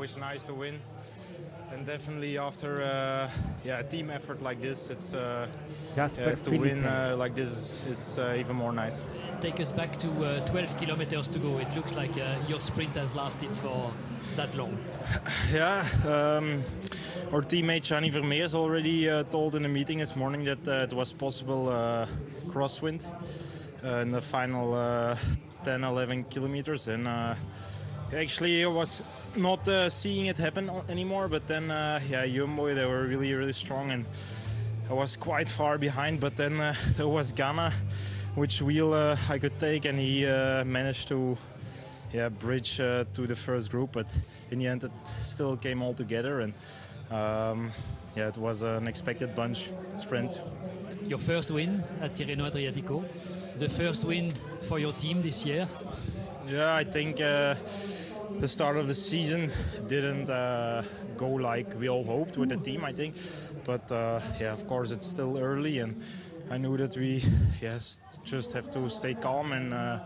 always nice to win. And definitely after uh, yeah, a team effort like this, it's uh, yeah, to win uh, like this is uh, even more nice. Take us back to uh, 12 kilometers to go. It looks like uh, your sprint has lasted for that long. yeah, um, our teammate Gianni Vermeer already told in a meeting this morning that it was possible crosswind in the final 10, 11 kilometers. And Actually, I was not uh, seeing it happen anymore, but then, uh, yeah, Jumbo, they were really, really strong, and I was quite far behind. But then uh, there was Ghana, which wheel uh, I could take, and he uh, managed to yeah, bridge uh, to the first group. But in the end, it still came all together, and um, yeah, it was an expected bunch sprint. Your first win at Tirreno Adriatico, the first win for your team this year. Yeah, I think uh, the start of the season didn't uh, go like we all hoped with the team, I think. But uh, yeah, of course, it's still early, and I knew that we yes just have to stay calm and uh,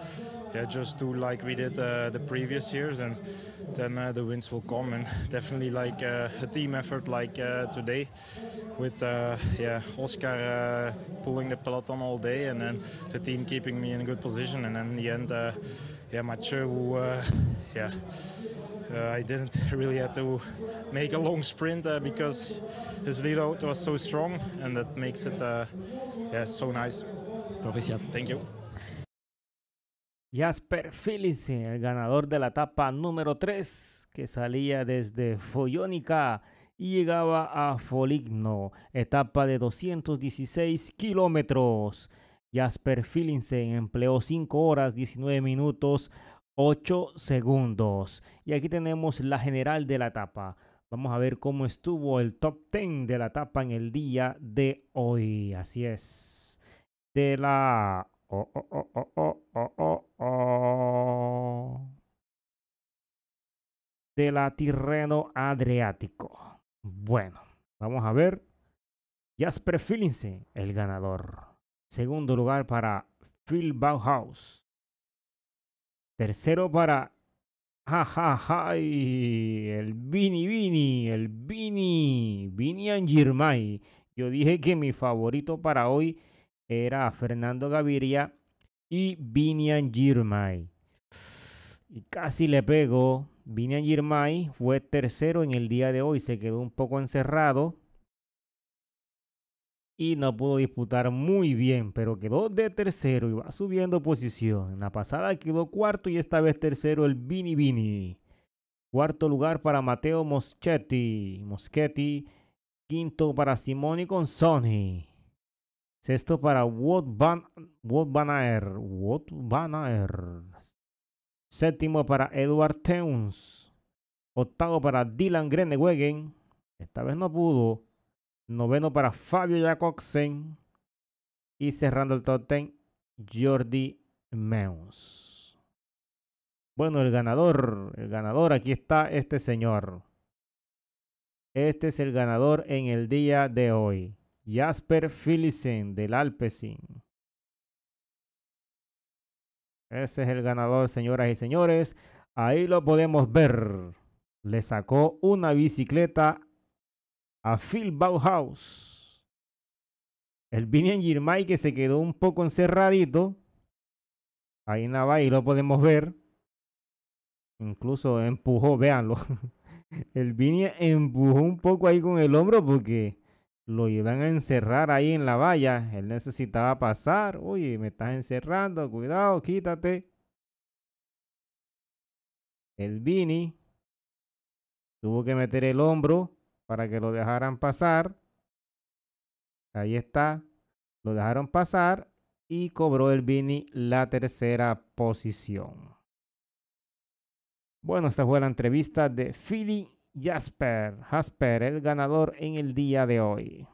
yeah just do like we did uh, the previous years, and then uh, the wins will come. And definitely like uh, a team effort like today, with yeah Oscar pulling the peloton all day, and then the team keeping me in a good position, and then in the end yeah, Mathieu who uh, yeah, uh, I didn't really have to make a long sprint uh, because his out was so strong, and that makes it uh, yeah, so nice. Thank you. Jasper Philipsen, el ganador de la etapa número 3, que salía desde Follónica y llegaba a Foligno, etapa de 216 kilómetros. Jasper Philipsen empleó 5 horas 19 minutos 8 segundos. Y aquí tenemos la general de la etapa. Vamos a ver cómo estuvo el top 10 de la etapa en el día de hoy. Así es. De la... Oh, oh, oh, de la Tirreno Adriático. Bueno, vamos a ver. Jasper Filinsen, el ganador. Segundo lugar para Phil Bauhaus. Tercero para. Ja, ja, ja, el Vini Vini, el Vini, Vinian Angirmay. Yo dije que mi favorito para hoy era Fernando Gaviria y Vinian Girmay. Y casi le pego. Vinian Girmay fue tercero en el día de hoy. Se quedó un poco encerrado y no pudo disputar muy bien, pero quedó de tercero y va subiendo posición. En la pasada quedó cuarto y esta vez tercero el Vini Vini. Cuarto lugar para Mateo Moschetti. Moschetti. Quinto para Simone Consoni. Sexto para Wout Van, Banaer. Séptimo para Edward Teuns. Octavo para Dylan Grenewegen. Esta vez no pudo. Noveno para Fabio Jacobsen. Y cerrando el top 10, Jordi Meus. Bueno, el ganador, el ganador, aquí está este señor. Este es el ganador en el día de hoy. Jasper Philipsen del Alpecin. Ese es el ganador, señoras y señores. Ahí lo podemos ver. Le sacó una bicicleta a Phil Bauhaus. El en Girmay que se quedó un poco encerradito. Ahí en valla y lo podemos ver. Incluso empujó, véanlo. El Vinny empujó un poco ahí con el hombro porque lo iban a encerrar ahí en la valla. Él necesitaba pasar. Oye, me estás encerrando, cuidado, quítate. El Bini tuvo que meter el hombro para que lo dejaran pasar. Ahí está. Lo dejaron pasar y cobró el Vini la tercera posición. Bueno, esta fue la entrevista de Philly Jasper, Jasper, el ganador en el día de hoy.